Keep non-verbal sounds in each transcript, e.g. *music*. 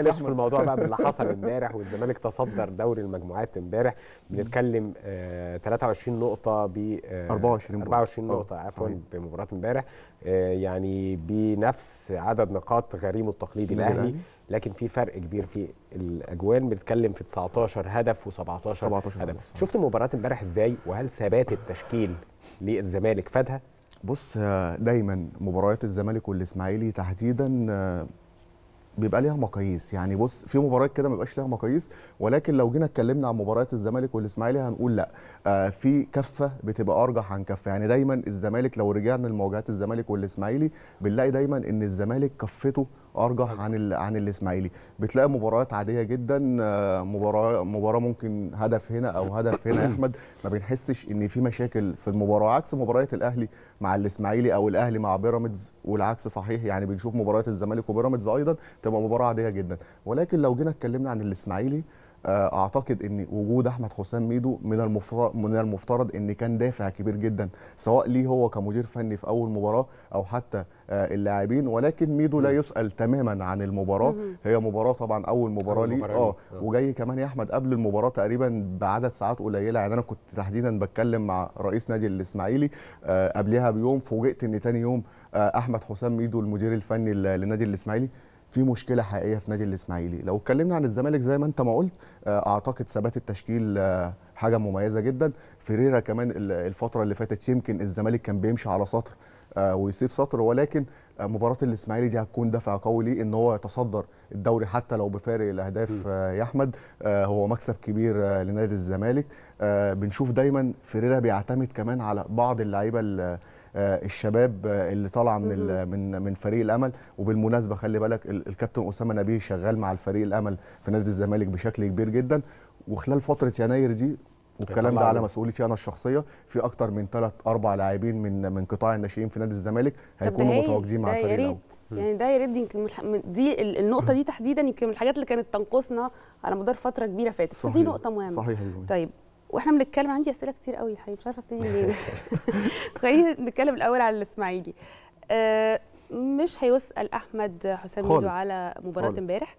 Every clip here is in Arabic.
خلاف في الموضوع بقى باللي حصل *laughs* امبارح والزمالك تصدر دوري المجموعات امبارح بنتكلم آه 23 نقطة ب آه 24 24 آه، نقطة عفوا بمباراة امبارح آه، يعني بنفس عدد نقاط غريمه التقليدي الاهلي لكن في فرق كبير في الاجوان بنتكلم في 19 هدف و17 17 هدف شفت مباراة امبارح ازاي وهل ثبات التشكيل للزمالك فادها؟ بص آه، دايما مباريات الزمالك والاسماعيلي تحديدا بيبقى ليها مقاييس يعني بص في مباريات كده ما بيبقاش ليها مقاييس ولكن لو جينا اتكلمنا عن مباريات الزمالك والاسماعيلي هنقول لا آه في كفه بتبقى ارجح عن كفه يعني دايما الزمالك لو رجعنا لمواجهات الزمالك والاسماعيلي بنلاقي دايما ان الزمالك كفته ارجح عن عن الاسماعيلي بتلاقي مباريات عاديه جدا آه، مباراه مباراه ممكن هدف هنا او هدف هنا يا *coughs* احمد ما بنحسش ان في مشاكل في المباراه عكس مباريات الاهلي مع الاسماعيلي او الاهلي مع بيراميدز والعكس صحيح يعني بنشوف مباريات الزمالك وبيراميدز ايضا تبقى مباراه عاديه جدا ولكن لو جينا اتكلمنا عن الاسماعيلي آه، اعتقد ان وجود احمد حسام ميدو من المفترض من المفترض ان كان دافع كبير جدا سواء ليه هو كمدير فني في اول مباراه او حتى آه، اللاعبين ولكن ميدو لا يسال تماما عن المباراه هي مباراه طبعا اول مباراه آه، ليه اه وجاي كمان يا احمد قبل المباراه تقريبا بعدد ساعات قليله يعني انا كنت تحديدا بتكلم مع رئيس نادي الاسماعيلي قبلها بيوم فوجئت ان تاني يوم احمد حسام ميدو المدير الفني لنادي الاسماعيلي في مشكله حقيقيه في نادي الاسماعيلي لو اتكلمنا عن الزمالك زي ما انت ما قلت آه، اعتقد ثبات التشكيل آه، حاجه مميزه جدا فريرا كمان الفتره اللي فاتت يمكن الزمالك كان بيمشي على سطر آه، ويسيب سطر ولكن مباراه الاسماعيلي دي هتكون دافع قوي ليه ان هو يتصدر الدوري حتى لو بفارق الاهداف يا احمد هو مكسب كبير لنادي الزمالك بنشوف دايما فريرا بيعتمد كمان على بعض اللعيبه آه، الشباب آه، اللي طالعه من من من فريق الامل وبالمناسبه خلي بالك الكابتن اسامه نبيه شغال مع الفريق الامل في نادي الزمالك بشكل كبير جدا وخلال فتره يناير دي والكلام ده على مسؤوليتي انا الشخصيه في اكتر من ثلاث اربع لاعبين من من قطاع الناشئين في نادي الزمالك هيكونوا متواجدين مع الفريق الاول يعني ده يا ريت يمكن دي النقطه دي تحديدا يمكن من الحاجات اللي كانت تنقصنا على مدار فتره كبيره فاتت فدي نقطه مهمه صحيح طيب واحنا بنتكلم عندي اسئله كتير قوي الحقيقه مش عارفه ابتدي منين *laughs* خلينا نتكلم الاول على الاسماعيلي أه مش هيسال احمد حسام ميدو على مباراه امبارح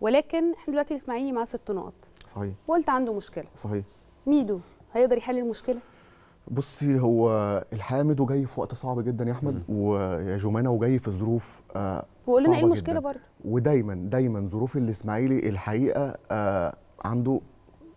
ولكن احنا دلوقتي الاسماعيلي معاه ست نقط صحيح وقلت عنده مشكله صحيح ميدو هيقدر يحل المشكله بصي هو الحامد وجاي في وقت صعب جدا يا احمد ويا جومانا وجاي في ظروف آه وقول لنا ايه المشكله برضه ودايما دايما ظروف الاسماعيلي الحقيقه آه عنده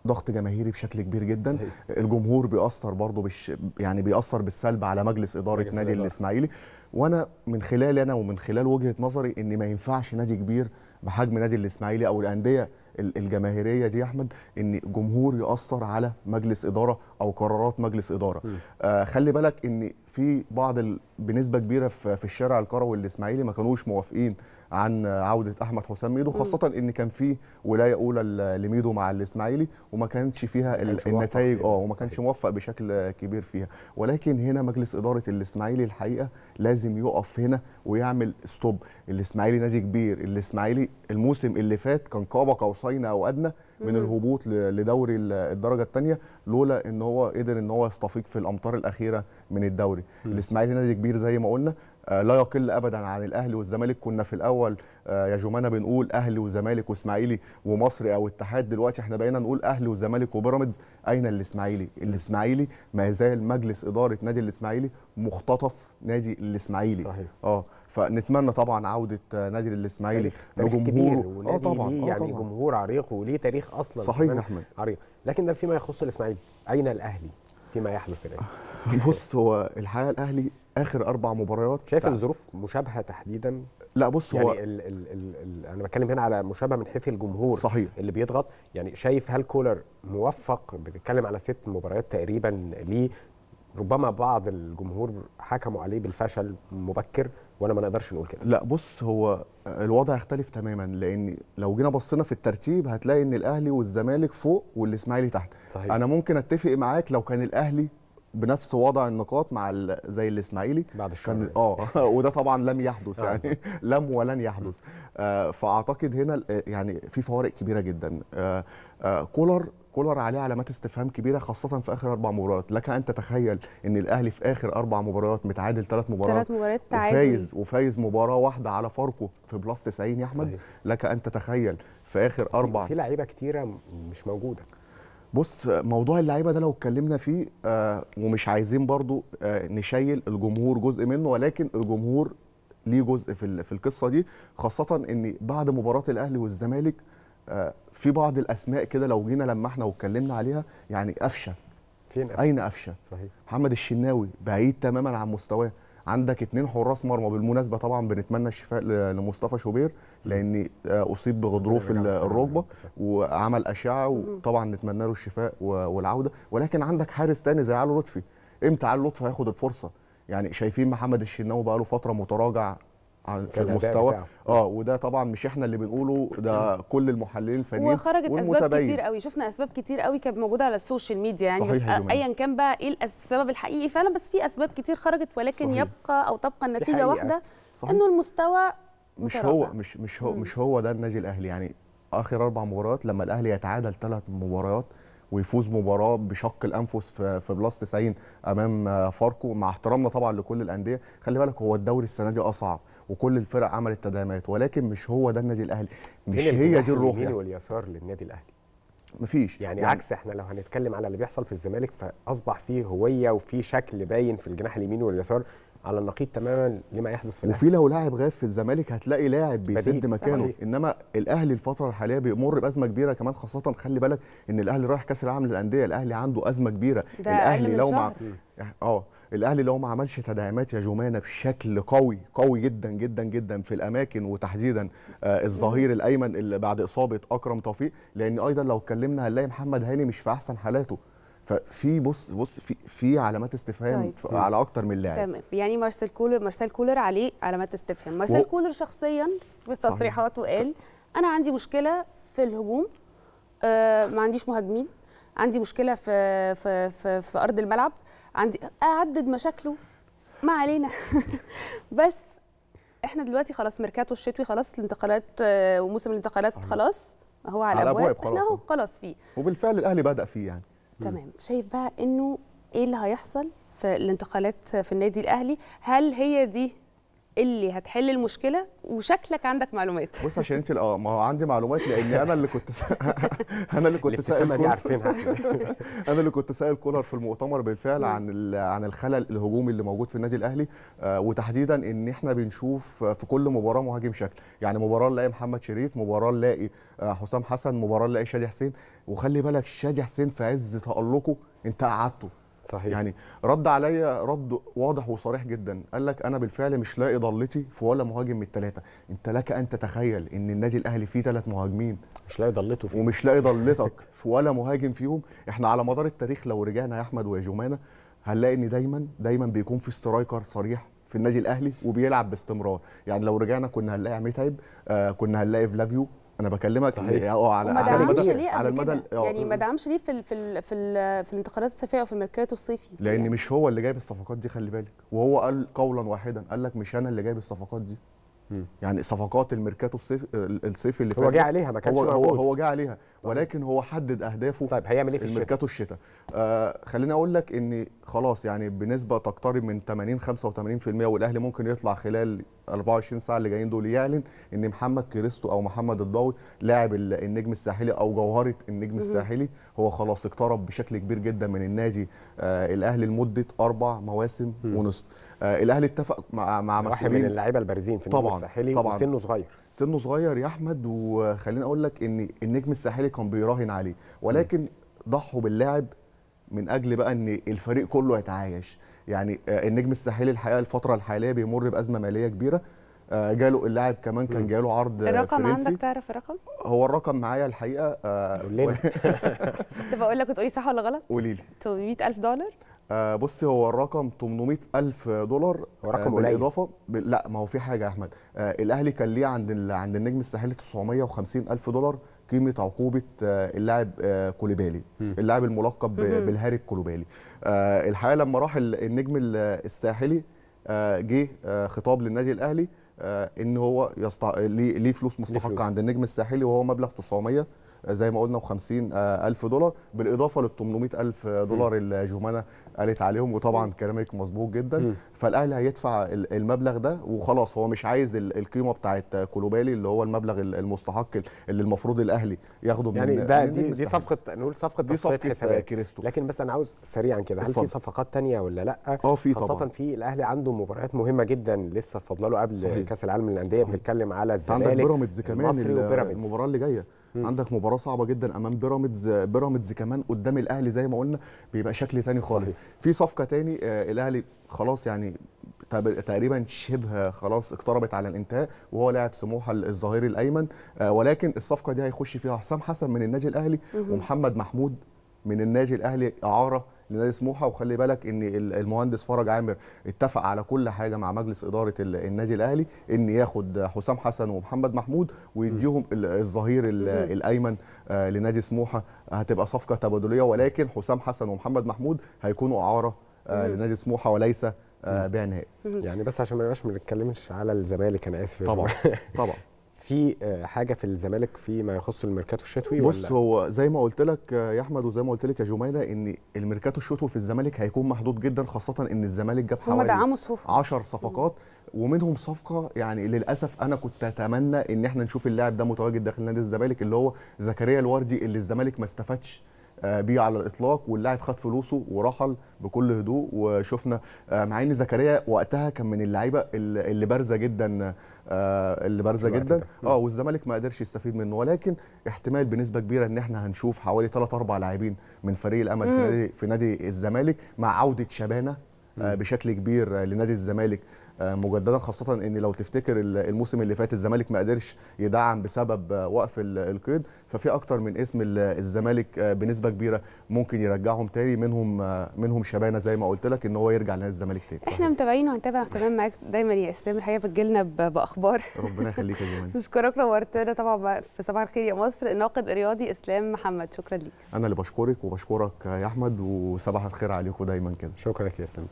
ضغط جماهيري بشكل كبير جدا صحيح. الجمهور بيأثر برضه بش يعني بيأثر بالسلب على مجلس إدارة نادي الإسماعيلي وانا من خلالي انا ومن خلال وجهه نظري ان ما ينفعش نادي كبير بحجم نادي الاسماعيلي او الانديه الجماهيريه دي يا احمد ان جمهور ياثر على مجلس اداره او قرارات مجلس اداره آه خلي بالك ان في بعض ال... بنسبه كبيره في الشارع الكروي الاسماعيلي ما كانوش موافقين عن عوده احمد حسام ميدو خاصه ان كان في ولايه اولى لميدو مع الاسماعيلي وما كانش فيها النتائج اه وما كانش موفق بشكل كبير فيها ولكن هنا مجلس اداره الاسماعيلي الحقيقه لازم يقف هنا ويعمل ستوب الاسماعيلي نادي كبير الاسماعيلي الموسم اللي فات كان قاب قوسين او ادنى من الهبوط لدوري الدرجه الثانيه لولا ان هو قدر ان هو يستفيق في الامطار الاخيره من الدوري الاسماعيلي نادي كبير زي ما قلنا آه، لا يقل ابدا عن الاهلي والزمالك كنا في الاول آه، يا جمانه بنقول اهلي وزمالك واسماعيلي ومصري او اتحاد دلوقتي احنا بقينا نقول اهلي وزمالك وبيراميدز اين الاسماعيلي الاسماعيلي ما زال مجلس اداره نادي الاسماعيلي مختطف نادي الاسماعيلي صحيح اه فنتمنى طبعا عوده نادي الاسماعيلي لجمهوره اه طبعا آه، ليه يعني طبعا. جمهور عريق وليه تاريخ اصلا صحيح احمد عريق لكن ده فيما يخص الاسماعيلي اين الاهلي فيما يحدث الان *laughs* بص هو الحقيقه الاهلي اخر اربع مباريات شايف ان الظروف مشابهه تحديدا لا بص يعني هو ال ال ال ال انا بتكلم هنا على مشابهه من حيث الجمهور صحيح اللي بيضغط يعني شايف هل كولر موفق بنتكلم على ست مباريات تقريبا ليه ربما بعض الجمهور حكموا عليه بالفشل مبكر وانا ما نقدرش نقول كده لا بص هو الوضع يختلف تماما لان لو جينا بصينا في الترتيب هتلاقي ان الاهلي والزمالك فوق والاسماعيلي تحت صحيح. انا ممكن اتفق معاك لو كان الاهلي بنفس وضع النقاط مع زي الاسماعيلي بعد الشهر اه *laughs* وده طبعا لم يحدث آه، يعني *laughs* لم ولن يحدث آه فاعتقد هنا آه، يعني في فوارق كبيره جدا آه آه كولر كولر عليه علامات استفهام كبيره خاصه في اخر اربع مباريات لك ان تتخيل ان الاهلي في اخر اربع مباريات متعادل ثلاث مباريات ثلاث مباريات تعادل وفايز وفايز مباراه واحده على فاركو في بلس 90 يا احمد صحيح. لك ان تتخيل في اخر اربع في لعيبه كتيره مش موجوده بص موضوع اللعيبه ده لو اتكلمنا فيه آه ومش عايزين برضو آه نشيل الجمهور جزء منه ولكن الجمهور ليه جزء في في القصه دي خاصه ان بعد مباراه الاهلي والزمالك آه في بعض الاسماء كده لو جينا لما احنا واتكلمنا عليها يعني قفشه فين قفشه؟ اين قفشه؟ صحيح محمد الشناوي بعيد تماما عن مستواه عندك اتنين حراس مرمى بالمناسبه طبعا بنتمنى الشفاء لمصطفى شوبير لان آه، اصيب بغضروف الركبه وعمل اشعه وطبعا نتمنى له الشفاء والعوده ولكن عندك حارس تاني زي علي لطفي امتى علي لطفي هياخد الفرصه يعني شايفين محمد الشناوي بقاله فتره متراجع في المستوى اه وده طبعا مش احنا اللي بنقوله ده نعم. كل المحللين الفنيين وخرجت اسباب كتير قوي شفنا اسباب كتير قوي كانت موجوده على السوشيال ميديا يعني ايا كان بقى ايه السبب الحقيقي فعلا بس في اسباب كتير خرجت ولكن صحيح. يبقى او تبقى النتيجه واحده انه المستوى مش هو مش مش هو مش هو ده النادي الاهلي يعني اخر اربع مباريات لما الاهلي يتعادل ثلاث مباريات ويفوز مباراه بشق الانفس في بلاس 90 امام آه، فاركو مع احترامنا طبعا لكل الانديه خلي بالك هو الدوري السنه دي اصعب وكل الفرق عملت تدعيمات ولكن مش هو ده النادي الاهلي مش هي دي الروح يعني واليسار للنادي الاهلي مفيش يعني, يعني عكس احنا لو هنتكلم على اللي بيحصل في الزمالك فاصبح فيه هويه وفي شكل باين في الجناح اليمين واليسار على النقيض تماما لما يحدث في الاهلي وفي لو لاعب غاب في الزمالك هتلاقي لاعب بيسد مكانه صحيح. انما الاهلي الفتره الحاليه بيمر بازمه كبيره كمان خاصه خلي بالك ان الاهلي رايح كاس العالم للانديه الاهلي عنده ازمه كبيره ده الاهلي لو مع اه،, اه الاهلي لو ما عملش تدعيمات يا جمانه بشكل قوي قوي جدا جدا جدا في الاماكن وتحديدا آه الظهير الايمن اللي بعد اصابه اكرم توفيق لان ايضا لو اتكلمنا هنلاقي محمد هاني مش في احسن حالاته ففي بص بص في في علامات استفهام طيب. على اكتر من لاعب تمام يعني مارسيل كولر مارسيل كولر عليه علامات استفهام مارسيل و... كولر شخصيا في تصريحاته قال انا عندي مشكله في الهجوم آه ما عنديش مهاجمين عندي مشكله في في في, في ارض الملعب عندي اعدد مشاكله ما علينا *laughs* بس احنا دلوقتي خلاص ميركاتو الشتوي خلاص الانتقالات آه، وموسم الانتقالات صحيح. خلاص هو على, على ابواب, خلاص خلاص فيه وبالفعل الاهلي بدا فيه يعني تمام شايف بقى انه ايه اللي هيحصل في الانتقالات في النادي الاهلي هل هي دي اللي هتحل المشكله وشكلك عندك معلومات بص عشان انت اه ما هو عندي معلومات لان انا اللي كنت سا... *laughs* انا اللي كنت سائل عارفينها *laughs* انا اللي كنت سائل كولر في المؤتمر بالفعل عن ال... عن الخلل الهجومي اللي موجود في النادي الاهلي آه وتحديدا ان احنا بنشوف في كل مباراه مهاجم شكل يعني مباراه نلاقي محمد شريف مباراه نلاقي آه، حسام حسن مباراه نلاقي شادي حسين وخلي بالك شادي حسين في عز تالقه انت قعدته صحيح يعني رد عليا رد واضح وصريح جدا قال لك انا بالفعل مش لاقي ضلتي في ولا مهاجم من الثلاثه انت لك ان تتخيل ان النادي الاهلي فيه ثلاث مهاجمين مش لاقي ضلته فيه ومش لاقي ضلتك *laughs* في ولا مهاجم فيهم احنا على مدار التاريخ لو رجعنا يا احمد ويا جمانه هنلاقي ان دايما دايما بيكون في سترايكر صريح في النادي الاهلي وبيلعب باستمرار يعني لو رجعنا كنا هنلاقي عماد آه كنا هنلاقي فلافيو انا بكلمك اه على على المدى على المدى يعني ما دعمش ليه في الـ في الـ في, الـ في الانتقالات الصيفيه او في الميركاتو الصيفي لان يعني. مش هو اللي جايب الصفقات دي خلي بالك وهو قال قولا واحدا قال لك مش انا اللي جايب الصفقات دي يعني صفقات الميركاتو الصيف اللي هو جه عليها ما كانش هو موجود. هو جه عليها ولكن هو حدد اهدافه طيب هيعمل ايه في الميركاتو الشتاء آه خليني اقول لك ان خلاص يعني بنسبه تقترب من 80 85% والاهلي ممكن يطلع خلال 24 ساعه اللي جايين دول يعلن ان محمد كريستو او محمد الضاوي لاعب النجم الساحلي او جوهره النجم الساحلي هو خلاص اقترب بشكل كبير جدا من النادي آه الاهلي لمده اربع مواسم ونصف آه، الاهلي اتفق مع مع واحد من اللعيبه البارزين في النجم الساحلي طبعا سنه صغير سنه صغير يا احمد وخليني اقول لك ان النجم الساحلي كان بيراهن عليه ولكن ضحوا باللاعب من اجل بقى ان الفريق كله يتعايش يعني آه، النجم الساحلي الحقيقه الفتره الحاليه بيمر بازمه ماليه كبيره آه، جاله اللاعب كمان كان جاله عرض الرقم فرنسي. عندك تعرف الرقم؟ هو الرقم معايا الحقيقه قول لنا *laughs* كنت بقول لك وتقولي صح ولا غلط؟ قولي لي 800000 دولار آه، بص هو الرقم 800 الف دولار رقم آه، قليل بالاضافه لا ما هو في حاجه يا احمد آه، الاهلي كان ليه عند عند النجم الساحلي 950 الف دولار قيمه عقوبه اللاعب كوليبالي اللاعب الملقب بالهاري الكوليبالي الحقيقه لما راح النجم الساحلي جه خطاب للنادي الاهلي ان هو يستع... ليه فلوس مستحقه عند النجم الساحلي وهو مبلغ 900 زي ما قلنا و50 آه، ألف دولار بالإضافة لل 800 ألف دولار اللي جومانا قالت عليهم وطبعا كلامك مظبوط جدا فالاهلي هيدفع المبلغ ده وخلاص هو مش عايز القيمه بتاعت كولوبالي اللي هو المبلغ المستحق اللي المفروض الاهلي ياخده من يعني ده دي, دي صفقه نقول صفقه دي صفقه كريستو لكن بس انا عاوز سريعا كده هل في صفقات ثانيه ولا لا اه في طبعا خاصه في الاهلي عنده مباريات مهمه جدا لسه فاضله له قبل كاس العالم للانديه بنتكلم على الزمالك بيراميدز كمان المباراه اللي جايه مم. عندك مباراه صعبه جدا امام بيراميدز بيراميدز كمان قدام الاهلي زي ما قلنا بيبقى شكل تاني خالص صحيح. في صفقه تاني آه الاهلي خلاص يعني تقريبا شبه خلاص اقتربت على الانتهاء وهو لاعب سموحه الظهير الايمن آه ولكن الصفقه دي هيخش فيها حسام حسن من النادي الاهلي مم. ومحمد محمود من النادي الاهلي اعاره لنادي سموحه وخلي بالك ان المهندس فرج عامر اتفق على كل حاجه مع مجلس اداره النادي الاهلي ان ياخد حسام حسن ومحمد محمود ويديهم الظهير الايمن آه، لنادي سموحه هتبقى صفقه تبادليه ولكن حسام حسن ومحمد محمود هيكونوا اعاره آه، لنادي سموحه وليس آه، بيع نهائي يعني بس عشان ما نبقاش ما بنتكلمش على الزمالك انا اسف طبعا طبعا *laughs* في آه، حاجه في الزمالك فيما يخص الميركاتو الشتوي بص ولا؟ هو زي ما قلت لك يا احمد وزي ما قلت لك يا جميله ان الميركاتو الشتوي في الزمالك هيكون محدود جدا خاصه ان الزمالك جاب حوالي 10 صفقات ومنهم صفقه يعني للاسف انا كنت اتمنى ان احنا نشوف اللاعب ده متواجد داخل نادي الزمالك اللي هو زكريا الوردي اللي الزمالك ما استفادش آه، بيه على الاطلاق واللاعب خد فلوسه ورحل بكل هدوء وشفنا آه، مع ان زكريا وقتها كان من اللعيبه اللي بارزه جدا آه، اللي بارزه جدا اه والزمالك ما قدرش يستفيد منه ولكن احتمال بنسبه كبيره ان احنا هنشوف حوالي 3 4 لاعبين من فريق الامل في نادي في نادي الزمالك مع عوده شبانه بشكل كبير لنادي الزمالك آه، مجددا خاصه ان لو تفتكر الموسم اللي فات الزمالك ما قدرش يدعم بسبب آه، وقف القيد ففي اكتر من اسم الزمالك آه، بنسبه كبيره ممكن يرجعهم تاني منهم منهم شبانه زي ما قلت لك ان هو يرجع لنادي الزمالك تاني احنا متابعين وهنتابع كمان معاك دايما يا اسلام الحقيقه بتجيلنا باخبار ربنا يخليك يا جمال بشكرك *laughs* نورتنا طبعا في صباح الخير يا مصر الناقد الرياضي اسلام محمد شكرا ليك انا اللي بشكرك وبشكرك يا احمد وصباح الخير عليكم دايما كده شكرا لك يا اسلام